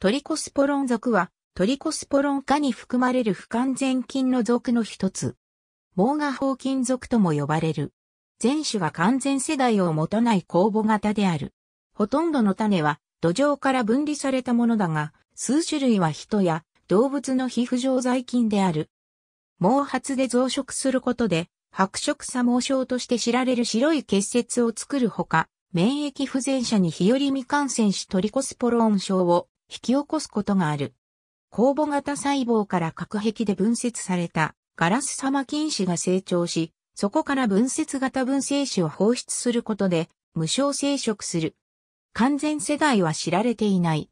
トリコスポロン属は、トリコスポロン科に含まれる不完全菌の属の一つ。モ芽胞菌属とも呼ばれる。全種が完全世代を持たない酵母型である。ほとんどの種は土壌から分離されたものだが、数種類は人や動物の皮膚状在菌である。毛髪で増殖することで、白色さ。毛症として知られる白い結節を作るほか、免疫不全者に日より未感染しトリコスポロン症を引き起こすことがある。酵母型細胞から核壁で分節されたガラス様菌糸が成長し、そこから分節型分生子を放出することで無償生殖する。完全世代は知られていない。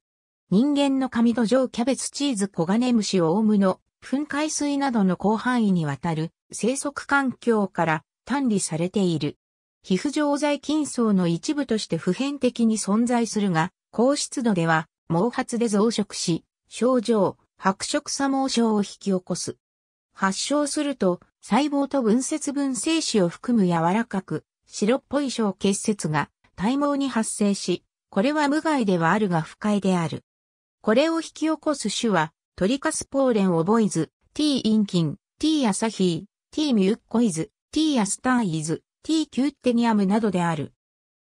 人間の髪土壌キャベツチーズコガネムシオウムの噴海水などの広範囲にわたる生息環境から単理されている。皮膚常在菌層の一部として普遍的に存在するが、高湿度では毛髪で増殖し、症状、白色左毛症を引き起こす。発症すると、細胞と分節分精子を含む柔らかく、白っぽい小結節が体毛に発生し、これは無害ではあるが不快である。これを引き起こす種は、トリカスポーレンオボイズ、T インキン、T アサヒー、T ミュッコイズ、T アスターイズ、T キューテニアムなどである。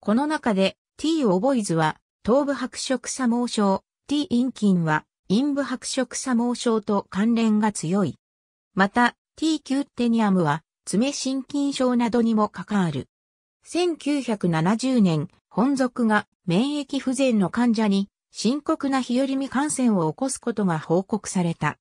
この中で T オボイズは東部白色左毛症、T 陰菌は、陰部白色左毛症と関連が強い。また、T キュッテニアムは、爪心筋症などにも関わる。1970年、本属が免疫不全の患者に深刻な日和見感染を起こすことが報告された。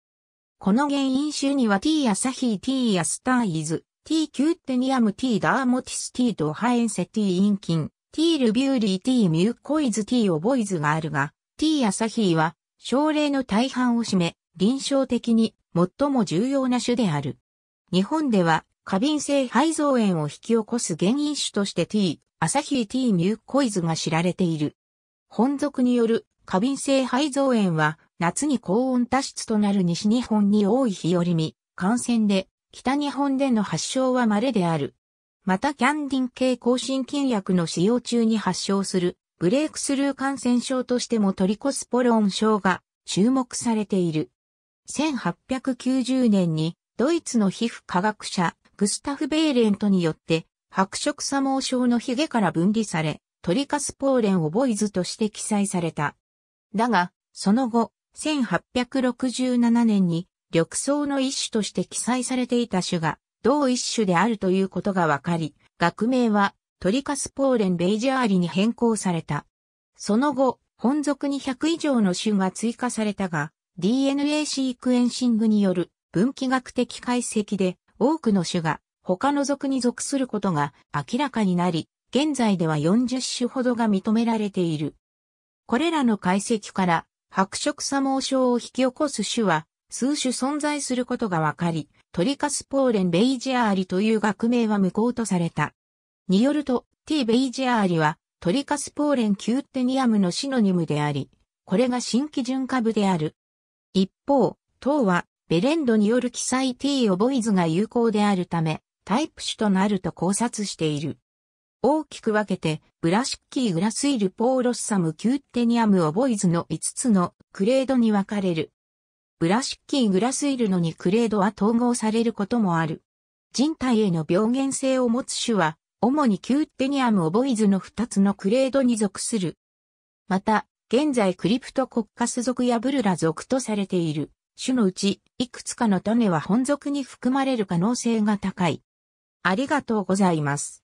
この原因種には T アサヒー T アスターイズ、T キュッテニアム T ダーモティス T ドハエンセ T 陰菌、ールビューリー t ミューコイズ t オボイズがあるが、t アサヒーは、症例の大半を占め、臨床的に最も重要な種である。日本では、過敏性肺臓炎を引き起こす原因種として t、アサヒー t ミューコイズが知られている。本属による過敏性肺臓炎は、夏に高温多湿となる西日本に多い日よりみ、感染で、北日本での発症は稀である。またキャンディン系抗心菌薬の使用中に発症するブレイクスルー感染症としてもトリコスポロン症が注目されている。1890年にドイツの皮膚科学者グスタフ・ベーレントによって白色モ毛症のヒゲから分離されトリカスポーレンオボイズとして記載された。だが、その後、1867年に緑藻の一種として記載されていた種が同一種であるということがわかり、学名はトリカスポーレンベイジャーリに変更された。その後、本属に100以上の種が追加されたが、DNA シークエンシングによる分岐学的解析で多くの種が他の属に属することが明らかになり、現在では40種ほどが認められている。これらの解析から白色左盲症を引き起こす種は数種存在することがわかり、トリカスポーレン・ベイジアーリという学名は無効とされた。によると、T・ ベイジアーリは、トリカスポーレン・キューテニアムのシノニムであり、これが新基準株である。一方、等は、ベレンドによる記載 T オボイズが有効であるため、タイプ種となると考察している。大きく分けて、ブラシッキー・グラスイル・ポーロッサム・キューテニアム・オボイズの5つのクレードに分かれる。ブラシッキーグラスイルノにクレードは統合されることもある。人体への病原性を持つ種は、主にキューテニアム・オボイズの2つのクレードに属する。また、現在クリプトコッカス属やブルラ属とされている種のうち、いくつかの種は本属に含まれる可能性が高い。ありがとうございます。